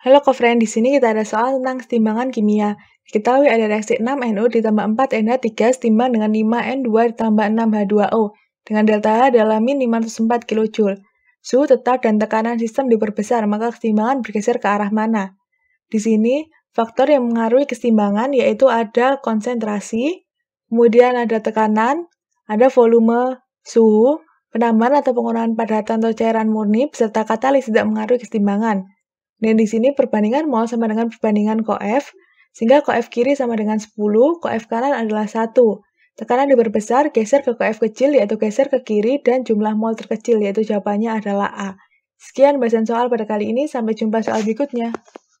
Halo co-friend, di sini kita ada soal tentang setimbangan kimia. Kita Diketahui ada reaksi 6NO ditambah 4NH3 setimbang dengan 5N2 ditambah 6H2O dengan delta H adalah min 504 kJ. Suhu tetap dan tekanan sistem diperbesar, maka kesetimbangan bergeser ke arah mana. Di sini, faktor yang mengaruhi kesetimbangan yaitu ada konsentrasi, kemudian ada tekanan, ada volume, suhu, penambahan atau pengurangan padatan atau cairan murni, beserta katalis tidak mengaruhi kesetimbangan. Dan di sini perbandingan mol sama dengan perbandingan koef, sehingga koef kiri sama dengan 10, koef kanan adalah 1. Tekanan diperbesar, geser ke koef kecil yaitu geser ke kiri, dan jumlah mol terkecil yaitu jawabannya adalah A. Sekian bahasan soal pada kali ini, sampai jumpa soal berikutnya.